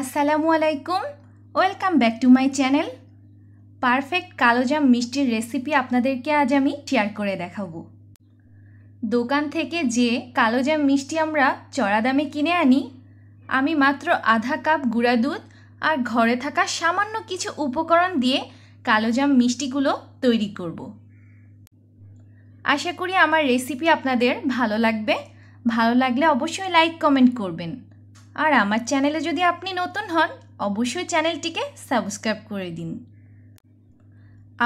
আসসালামু আলাইকুম welcome back to my channel perfect kalojam মিষ্টির রেসিপি আপনাদেরকে আজ আমি শেয়ার করে দেখাবো দোকান থেকে যে কালোজাম মিষ্টি আমরা চড়া দামে কিনে আনি আমি মাত্র আধা কাপ গুঁড়া দুধ আর ঘরে থাকা সামান্য কিছু উপকরণ দিয়ে কালোজাম মিষ্টিগুলো তৈরি করব আশা করি আমার রেসিপি আপনাদের ভালো লাগবে ভালো লাগলে অবশ্যই লাইক কমেন্ট করবেন আর আমার চ্যানেলে যদি আপনি নতুন হন অবশ্যই চ্যানেলটিকে সাবস্ক্রাইব করে দিন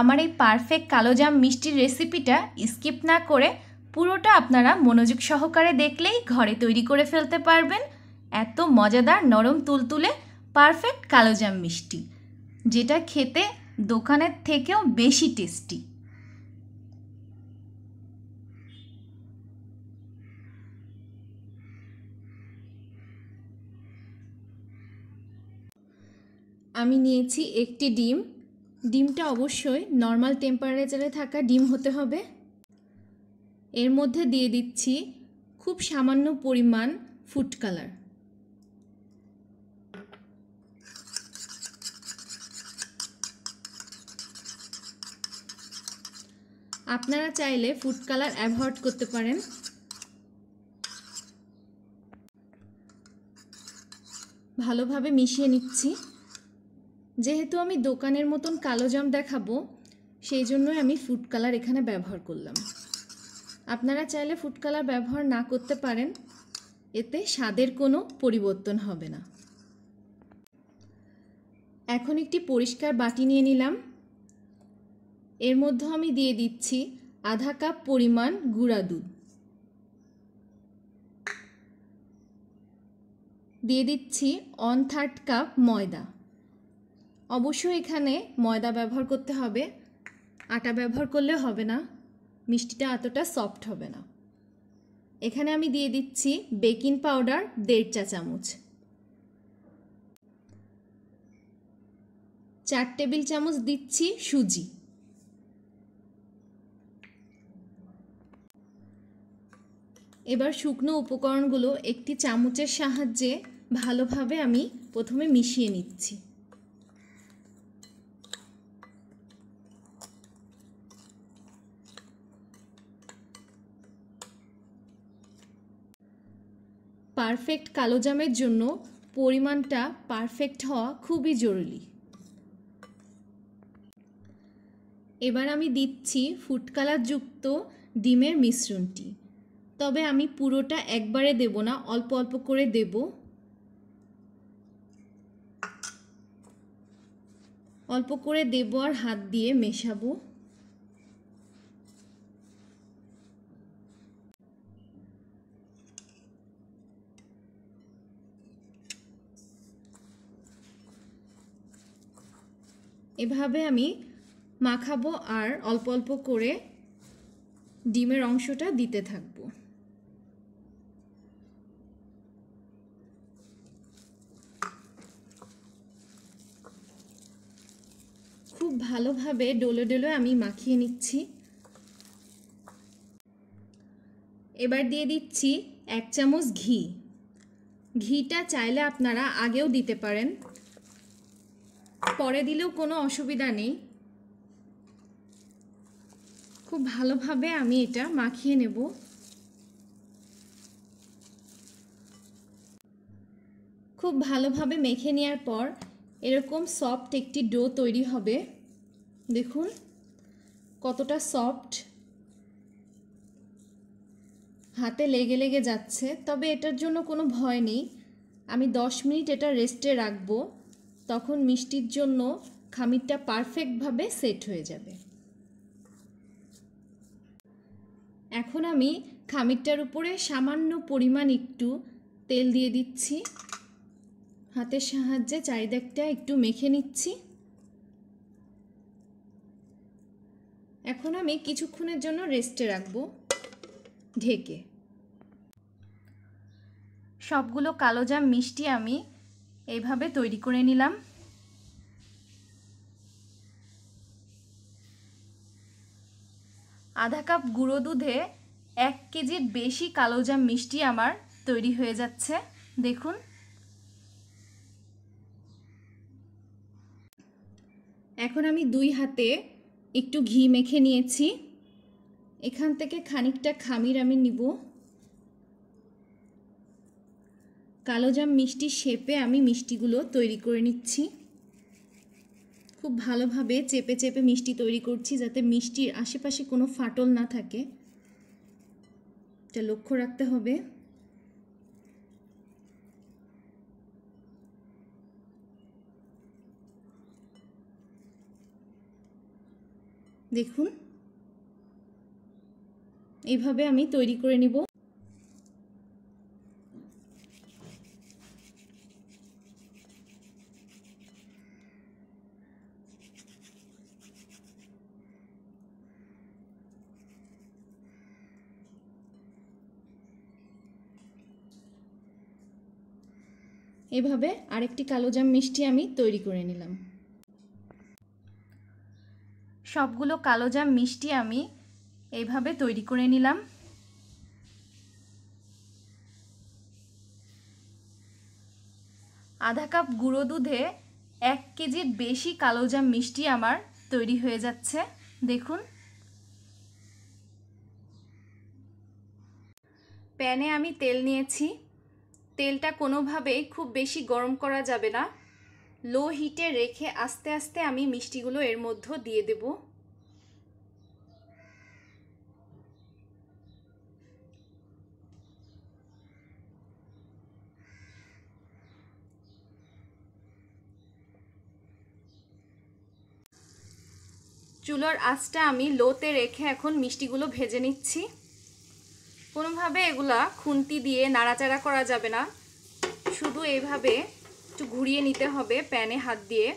আমার এই পারফেক্ট কালোজাম মিষ্টির রেসিপিটা স্কিপ না করে পুরোটা আপনারা মনোযোগ সহকারে দেখলেই ঘরে তৈরি করে ফেলতে পারবেন এত মজাদার নরম তুলতুলে পারফেক্ট কালোজাম মিষ্টি যেটা খেতে দোকানের থেকেও বেশি টেস্টি আমি নিয়েছি একটি ডিম ডিমটা অবশ্যই নর্মাল টেম্পারেচারে থাকা ডিম হতে হবে এর মধ্যে দিয়ে দিচ্ছি খুব সামান্য পরিমাণ ফুড কালার আপনারা চাইলে ফুড কালার অ্যাভয়েড করতে পারেন ভালোভাবে মিশিয়ে নিচ্ছি যেহেতু আমি দোকানের মতন কালো জাম দেখাবো সেই জন্যই আমি ফুড কালার এখানে ব্যবহার করলাম আপনারা চাইলে ফুড কালার ব্যবহার না করতে পারেন এতে স্বাদের কোনো পরিবর্তন হবে না এখন একটি পরিষ্কার বাটি নিয়ে নিলাম এর মধ্যে আমি দিয়ে দিচ্ছি আধা কাপ পরিমাণ গুঁড়া দুধ দিয়ে দিচ্ছি অন থার্ড কাপ ময়দা অবশ্যই এখানে ময়দা ব্যবহার করতে হবে আটা ব্যবহার করলে হবে না মিষ্টিটা এতটা সফট হবে না এখানে আমি দিয়ে দিচ্ছি বেকিং পাউডার দেড় চা চামচ চার টেবিল চামচ দিচ্ছি সুজি এবার শুকনো উপকরণগুলো একটি চামচের সাহায্যে ভালোভাবে আমি প্রথমে মিশিয়ে নিচ্ছি পারফেক্ট কালো জামের জন্য পরিমাণটা পারফেক্ট হওয়া খুবই জরুরি এবার আমি দিচ্ছি ফুড কালারযুক্ত ডিমের মিশ্রণটি তবে আমি পুরোটা একবারে দেব না অল্প অল্প করে দেব অল্প করে দেব আর হাত দিয়ে মেশাবো এভাবে আমি মাখাবো আর অল্প অল্প করে ডিমের অংশটা দিতে থাকবো খুব ভালোভাবে ডোলে ডোলো আমি মাখিয়ে নিচ্ছি এবার দিয়ে দিচ্ছি এক চামচ ঘি ঘিটা চাইলে আপনারা আগেও দিতে পারেন পরে দিলেও কোনো অসুবিধা নেই খুব ভালোভাবে আমি এটা মাখিয়ে নেব খুব ভালোভাবে মেখে নেওয়ার পর এরকম সফট একটি ডো তৈরি হবে দেখুন কতটা সফট হাতে লেগে লেগে যাচ্ছে তবে এটার জন্য কোনো ভয় নেই আমি দশ মিনিট এটা রেস্টে রাখবো তখন মিষ্টির জন্য খামিরটা পারফেক্টভাবে সেট হয়ে যাবে এখন আমি খামিরটার উপরে সামান্য পরিমাণ একটু তেল দিয়ে দিচ্ছি হাতের সাহায্যে চারিদিকটা একটু মেখে নিচ্ছি এখন আমি কিছুক্ষণের জন্য রেস্টে রাখবো ঢেকে সবগুলো কালো জাম মিষ্টি আমি এইভাবে তৈরি করে নিলাম আধা কাপ গুঁড়ো দুধে এক কেজির বেশি কালোজাম মিষ্টি আমার তৈরি হয়ে যাচ্ছে দেখুন এখন আমি দুই হাতে একটু ঘি মেখে নিয়েছি এখান থেকে খানিকটা খামির আমি নিব কালোজাম মিষ্টি শেপে আমি মিষ্টিগুলো তৈরি করে নিচ্ছি খুব ভালোভাবে চেপে চেপে মিষ্টি তৈরি করছি যাতে মিষ্টির আশেপাশে কোনো ফাটল না থাকে এটা লক্ষ্য রাখতে হবে দেখুন এইভাবে আমি তৈরি করে নিব এভাবে আরেকটি কালোজাম মিষ্টি আমি তৈরি করে নিলাম সবগুলো কালোজাম মিষ্টি আমি এইভাবে তৈরি করে নিলাম আধা কাপ গুঁড়ো দুধে এক কেজির বেশি কালোজাম মিষ্টি আমার তৈরি হয়ে যাচ্ছে দেখুন প্যানে আমি তেল নিয়েছি তেলটা কোনোভাবেই খুব বেশি গরম করা যাবে না লো হিটে রেখে আস্তে আস্তে আমি মিষ্টিগুলো এর মধ্যে দিয়ে দেব চুলোর আঁচটা আমি লোতে রেখে এখন মিষ্টিগুলো ভেজে নিচ্ছি কোনোভাবে এগুলা খুন্তি দিয়ে নাড়াচাড়া করা যাবে না শুধু এইভাবে একটু ঘুরিয়ে নিতে হবে প্যানে হাত দিয়ে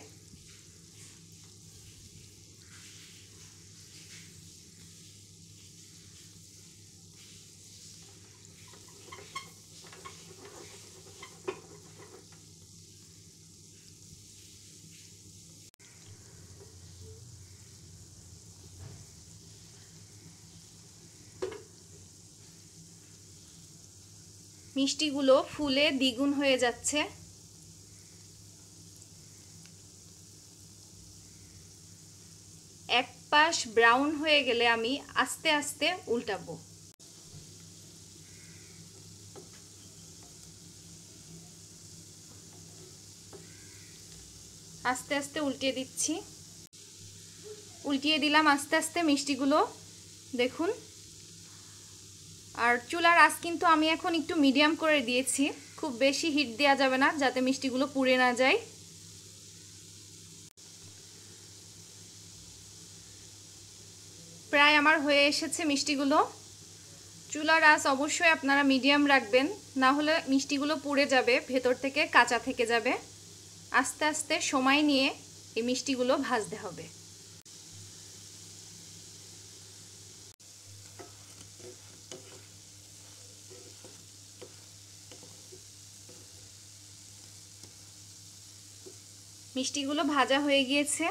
মিষ্টিগুলো ফুলে দ্বিগুণ হয়ে যাচ্ছে এক পাশ ব্রাউন হয়ে গেলে আমি আস্তে আস্তে উল্টাবো আস্তে আস্তে উল্টিয়ে দিচ্ছি উল্টিয়ে দিলাম আস্তে আস্তে মিষ্টিগুলো দেখুন আর চুলার আঁচ কিন্তু আমি এখন একটু মিডিয়াম করে দিয়েছি খুব বেশি হিট দেওয়া যাবে না যাতে মিষ্টিগুলো পুড়ে না যায় প্রায় আমার হয়ে এসেছে মিষ্টিগুলো চুলার আস অবশ্যই আপনারা মিডিয়াম রাখবেন না হলে মিষ্টিগুলো পুড়ে যাবে ভেতর থেকে কাঁচা থেকে যাবে আস্তে আস্তে সময় নিয়ে এই মিষ্টিগুলো ভাজতে হবে মিষ্টিগুলো ভাজা হয়ে গিয়েছে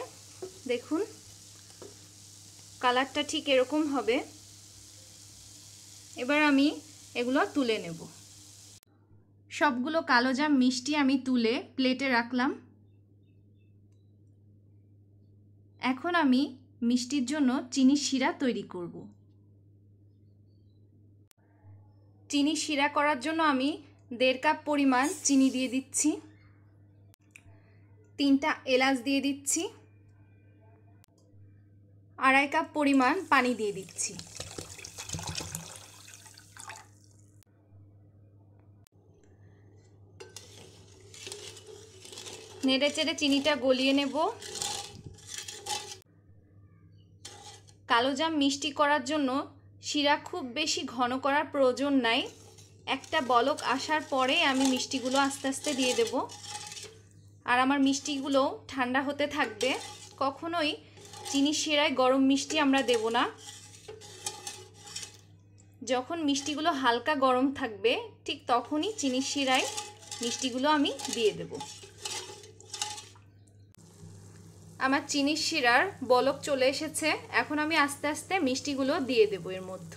দেখুন কালারটা ঠিক এরকম হবে এবার আমি এগুলো তুলে নেব সবগুলো কালো জাম মিষ্টি আমি তুলে প্লেটে রাখলাম এখন আমি মিষ্টির জন্য চিনি শিরা তৈরি করব চিনি শিরা করার জন্য আমি দেড় কাপ পরিমাণ চিনি দিয়ে দিচ্ছি তিনটা এলাচ দিয়ে দিচ্ছি আড়াই কাপ পরিমাণ পানি দিয়ে দিচ্ছি নেড়ে চেড়ে চিনিটা গলিয়ে নেব কালোজাম মিষ্টি করার জন্য শিরা খুব বেশি ঘন করার প্রয়োজন নাই একটা বলক আসার পরে আমি মিষ্টিগুলো আস্তে আস্তে দিয়ে দেবো আর আমার মিষ্টিগুলো ঠান্ডা হতে থাকবে কখনোই চিনি শিরায় গরম মিষ্টি আমরা দেব না যখন মিষ্টিগুলো হালকা গরম থাকবে ঠিক তখনই চিনি শিরায় মিষ্টিগুলো আমি দিয়ে দেব আমার চিনির শিরার বলক চলে এসেছে এখন আমি আস্তে আস্তে মিষ্টিগুলো দিয়ে দেবো এর মধ্যে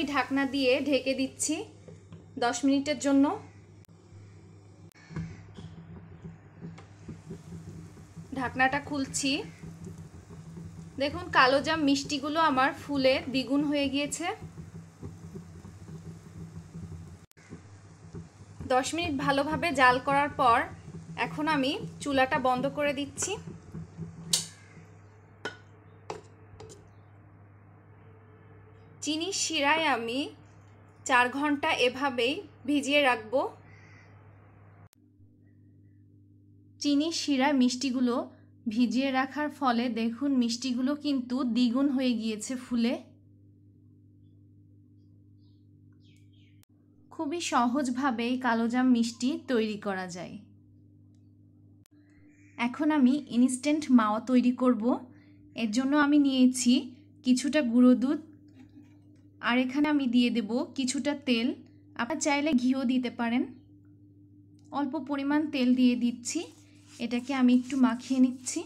আমি ঢাকনা দিয়ে ঢেকে দিচ্ছি দশ মিনিটের জন্য ঢাকনাটা খুলছি দেখুন কালো জাম মিষ্টিগুলো আমার ফুলে দ্বিগুণ হয়ে গিয়েছে দশ মিনিট ভালোভাবে জাল করার পর এখন আমি চুলাটা বন্ধ করে দিচ্ছি চিনির শিরায় আমি চার ঘন্টা এভাবেই ভিজিয়ে রাখব চিনির শিরায় মিষ্টিগুলো ভিজিয়ে রাখার ফলে দেখুন মিষ্টিগুলো কিন্তু দ্বিগুণ হয়ে গিয়েছে ফুলে খুবই সহজভাবেই কালোজাম মিষ্টি তৈরি করা যায় এখন আমি ইনস্ট্যান্ট মাওয়া তৈরি করব এর জন্য আমি নিয়েছি কিছুটা গুঁড়ো দুধ আর এখানে আমি দিয়ে দেব কিছুটা তেল আপনার চাইলে ঘিও দিতে পারেন অল্প পরিমাণ তেল দিয়ে দিচ্ছি এটাকে আমি একটু মাখিয়ে নিচ্ছি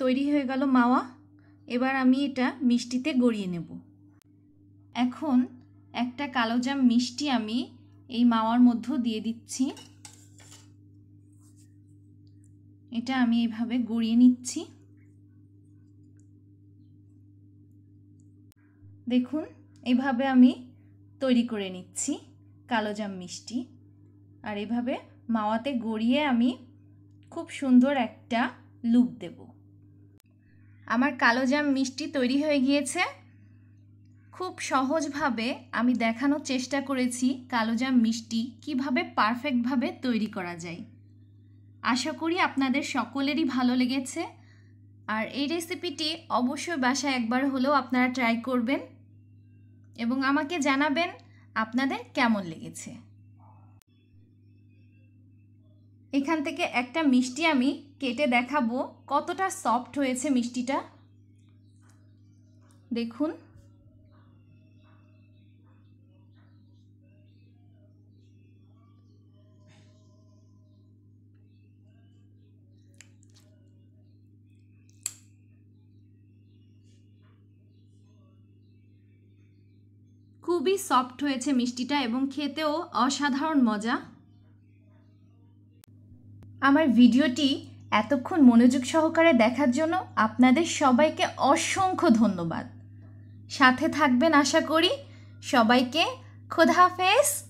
তৈরি হয়ে গেল মাওয়া এবার আমি এটা মিষ্টিতে গড়িয়ে নেব এখন একটা কালোজাম মিষ্টি আমি এই মাওয়ার মধ্যে দিয়ে দিচ্ছি এটা আমি এভাবে গড়িয়ে নিচ্ছি দেখুন এভাবে আমি তৈরি করে নিচ্ছি কালোজাম মিষ্টি আর এভাবে মাওয়াতে গড়িয়ে আমি খুব সুন্দর একটা লুক দেব আমার কালোজাম মিষ্টি তৈরি হয়ে গিয়েছে খুব সহজভাবে আমি দেখানোর চেষ্টা করেছি কালোজাম মিষ্টি কিভাবে পারফেক্টভাবে তৈরি করা যায় আশা করি আপনাদের সকলেরই ভালো লেগেছে আর এই রেসিপিটি অবশ্যই বাসায় একবার হলেও আপনারা ট্রাই করবেন এবং আমাকে জানাবেন আপনাদের কেমন লেগেছে এখান থেকে একটা মিষ্টি আমি কেটে দেখাবো কতটা সফট হয়েছে মিষ্টিটা দেখুন খুবই সফট হয়েছে মিষ্টিটা এবং খেতেও অসাধারণ মজা আমার ভিডিওটি এতক্ষণ মনোযোগ সহকারে দেখার জন্য আপনাদের সবাইকে অসংখ্য ধন্যবাদ সাথে থাকবেন আশা করি সবাইকে খোদাহাফেজ